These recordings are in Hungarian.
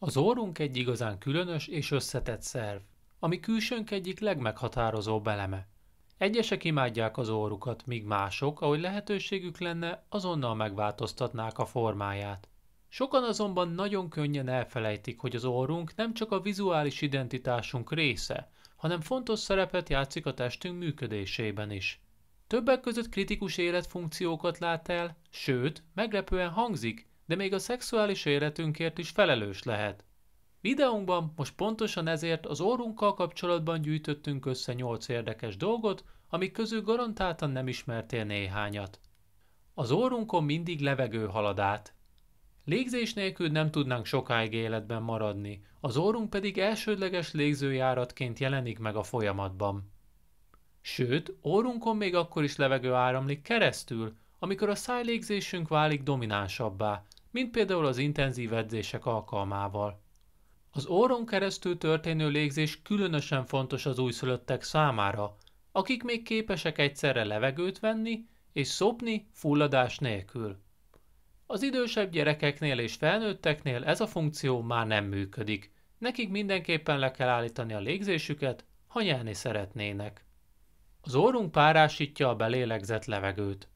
Az orrunk egy igazán különös és összetett szerv, ami külsőnk egyik legmeghatározóbb eleme. Egyesek imádják az órukat, míg mások, ahogy lehetőségük lenne, azonnal megváltoztatnák a formáját. Sokan azonban nagyon könnyen elfelejtik, hogy az orrunk nem csak a vizuális identitásunk része, hanem fontos szerepet játszik a testünk működésében is. Többek között kritikus életfunkciókat lát el, sőt, meglepően hangzik, de még a szexuális életünkért is felelős lehet. Videónkban most pontosan ezért az orrunkkal kapcsolatban gyűjtöttünk össze 8 érdekes dolgot, amik közül garantáltan nem ismertél néhányat. Az orrunkon mindig levegő halad át. Légzés nélkül nem tudnánk sokáig életben maradni, az orrunk pedig elsődleges légzőjáratként jelenik meg a folyamatban. Sőt, orrunkon még akkor is levegő áramlik keresztül, amikor a szájlégzésünk válik dominánsabbá, mint például az intenzív edzések alkalmával. Az orron keresztül történő légzés különösen fontos az újszülöttek számára, akik még képesek egyszerre levegőt venni és szopni fulladás nélkül. Az idősebb gyerekeknél és felnőtteknél ez a funkció már nem működik, nekik mindenképpen le kell állítani a légzésüket, ha nyelni szeretnének. Az orrunk párásítja a belélegzett levegőt.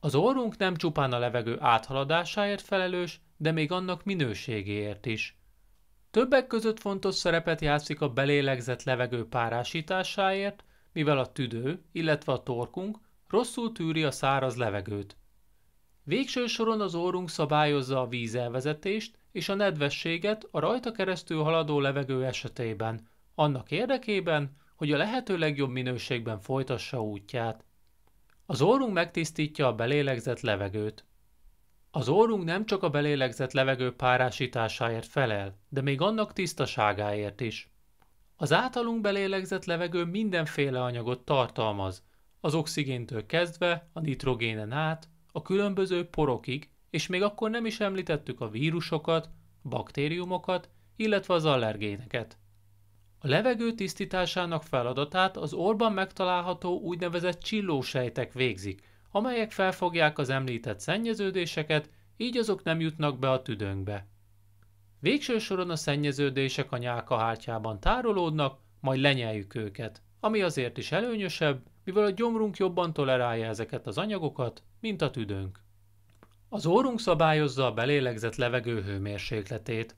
Az orrunk nem csupán a levegő áthaladásáért felelős, de még annak minőségéért is. Többek között fontos szerepet játszik a belélegzett levegő párásításáért, mivel a tüdő, illetve a torkunk rosszul tűri a száraz levegőt. Végső soron az órunk szabályozza a vízelvezetést és a nedvességet a rajta keresztül haladó levegő esetében, annak érdekében, hogy a lehető legjobb minőségben folytassa útját. Az orrunk megtisztítja a belélegzett levegőt. Az orrunk nem csak a belélegzett levegő párásításáért felel, de még annak tisztaságáért is. Az általunk belélegzett levegő mindenféle anyagot tartalmaz, az oxigéntől kezdve, a nitrogénen át, a különböző porokig, és még akkor nem is említettük a vírusokat, baktériumokat, illetve az allergéneket. A levegő tisztításának feladatát az orban megtalálható úgynevezett csillósejtek végzik, amelyek felfogják az említett szennyeződéseket, így azok nem jutnak be a tüdőnkbe. Végső soron a szennyeződések a nyálkahártyában tárolódnak, majd lenyeljük őket, ami azért is előnyösebb, mivel a gyomrunk jobban tolerálja ezeket az anyagokat, mint a tüdőnk. Az órunk szabályozza a belélegzett levegő hőmérsékletét,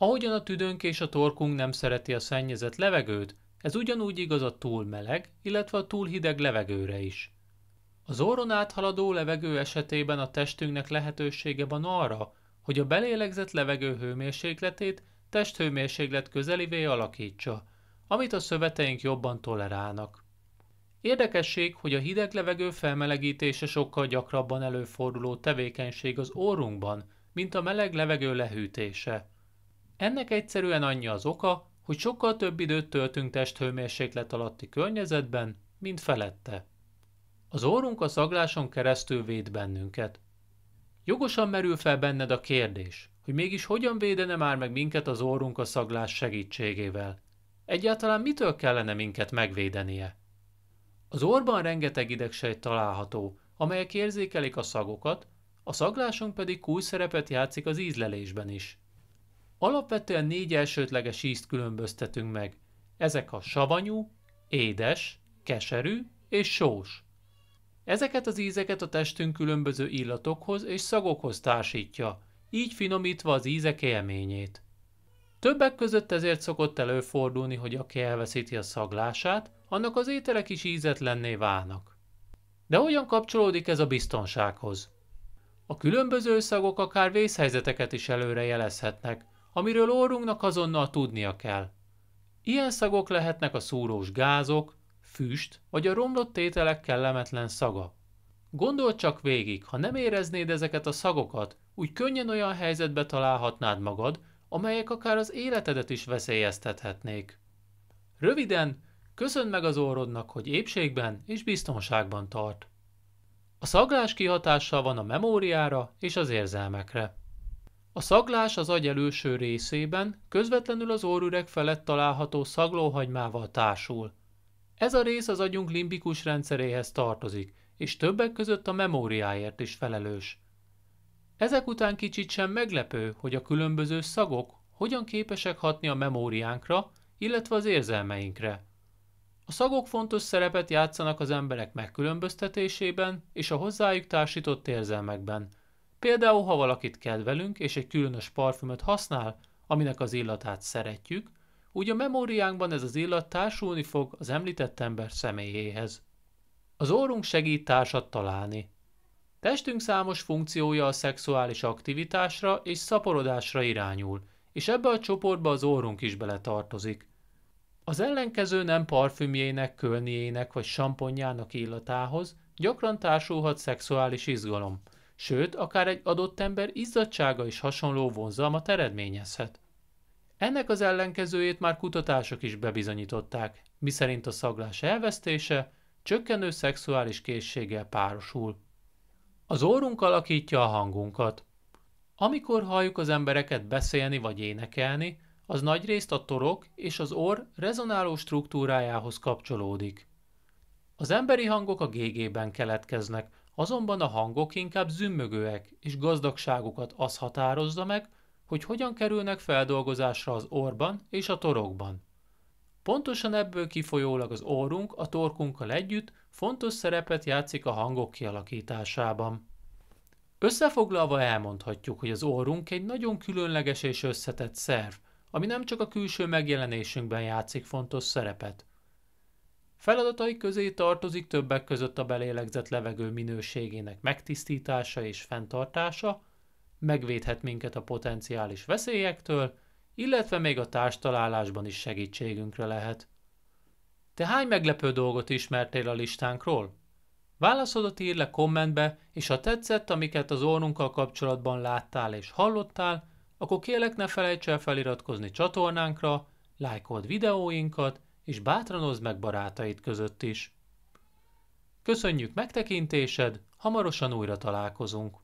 Ahogyan a tüdőnk és a torkunk nem szereti a szennyezett levegőt, ez ugyanúgy igaz a túl meleg, illetve a túl hideg levegőre is. Az orron áthaladó levegő esetében a testünknek lehetősége van arra, hogy a belélegzett levegő hőmérsékletét testhőmérséklet közelivé alakítsa, amit a szöveteink jobban tolerálnak. Érdekesség, hogy a hideg levegő felmelegítése sokkal gyakrabban előforduló tevékenység az orrunkban, mint a meleg levegő lehűtése. Ennek egyszerűen annyi az oka, hogy sokkal több időt töltünk testhőmérséklet alatti környezetben, mint felette. Az orrunk a szagláson keresztül véd bennünket. Jogosan merül fel benned a kérdés, hogy mégis hogyan védene már meg minket az orrunk a szaglás segítségével. Egyáltalán mitől kellene minket megvédenie? Az orban rengeteg idegsejt található, amelyek érzékelik a szagokat, a szaglásunk pedig kulcs szerepet játszik az ízlelésben is. Alapvetően négy elsődleges ízt különböztetünk meg. Ezek a savanyú, édes, keserű és sós. Ezeket az ízeket a testünk különböző illatokhoz és szagokhoz társítja, így finomítva az ízek élményét. Többek között ezért szokott előfordulni, hogy aki elveszíti a szaglását, annak az ételek is ízetlenné válnak. De hogyan kapcsolódik ez a biztonsághoz? A különböző szagok akár vészhelyzeteket is előrejelezhetnek, amiről orrunknak azonnal tudnia kell. Ilyen szagok lehetnek a szúrós gázok, füst vagy a romlott tételek kellemetlen szaga. Gondold csak végig, ha nem éreznéd ezeket a szagokat, úgy könnyen olyan helyzetbe találhatnád magad, amelyek akár az életedet is veszélyeztethetnék. Röviden, köszönd meg az orrodnak, hogy épségben és biztonságban tart. A szaglás kihatással van a memóriára és az érzelmekre. A szaglás az agy előső részében, közvetlenül az órüreg felett található szaglóhagymával társul. Ez a rész az agyunk limbikus rendszeréhez tartozik, és többek között a memóriáért is felelős. Ezek után kicsit sem meglepő, hogy a különböző szagok hogyan képesek hatni a memóriánkra, illetve az érzelmeinkre. A szagok fontos szerepet játszanak az emberek megkülönböztetésében és a hozzájuk társított érzelmekben – Például, ha valakit kedvelünk és egy különös parfümöt használ, aminek az illatát szeretjük, úgy a memóriánkban ez az illat társulni fog az említett ember személyéhez. Az orrunk segít társat találni. Testünk számos funkciója a szexuális aktivitásra és szaporodásra irányul, és ebbe a csoportba az orrunk is beletartozik. Az ellenkező nem parfümjének, kölniének vagy samponjának illatához gyakran társulhat szexuális izgalom – sőt, akár egy adott ember izzadsága is hasonló vonzalmat eredményezhet. Ennek az ellenkezőjét már kutatások is bebizonyították, miszerint a szaglás elvesztése csökkenő szexuális készséggel párosul. Az órunk alakítja a hangunkat. Amikor halljuk az embereket beszélni vagy énekelni, az nagyrészt a torok és az orr rezonáló struktúrájához kapcsolódik. Az emberi hangok a gégében keletkeznek, Azonban a hangok inkább zümmögőek, és gazdagságukat az határozza meg, hogy hogyan kerülnek feldolgozásra az orban és a torokban. Pontosan ebből kifolyólag az orrunk a torkunkkal együtt fontos szerepet játszik a hangok kialakításában. Összefoglalva elmondhatjuk, hogy az orrunk egy nagyon különleges és összetett szerv, ami nem csak a külső megjelenésünkben játszik fontos szerepet. Feladatai közé tartozik többek között a belélegzett levegő minőségének megtisztítása és fenntartása, megvédhet minket a potenciális veszélyektől, illetve még a társtalálásban is segítségünkre lehet. Te hány meglepő dolgot ismertél a listánkról? Válaszodat ír le kommentbe, és ha tetszett, amiket az orrunkkal kapcsolatban láttál és hallottál, akkor kérlek ne felejts el feliratkozni csatornánkra, lájkold videóinkat, és bátranozd meg barátaid között is. Köszönjük megtekintésed, hamarosan újra találkozunk!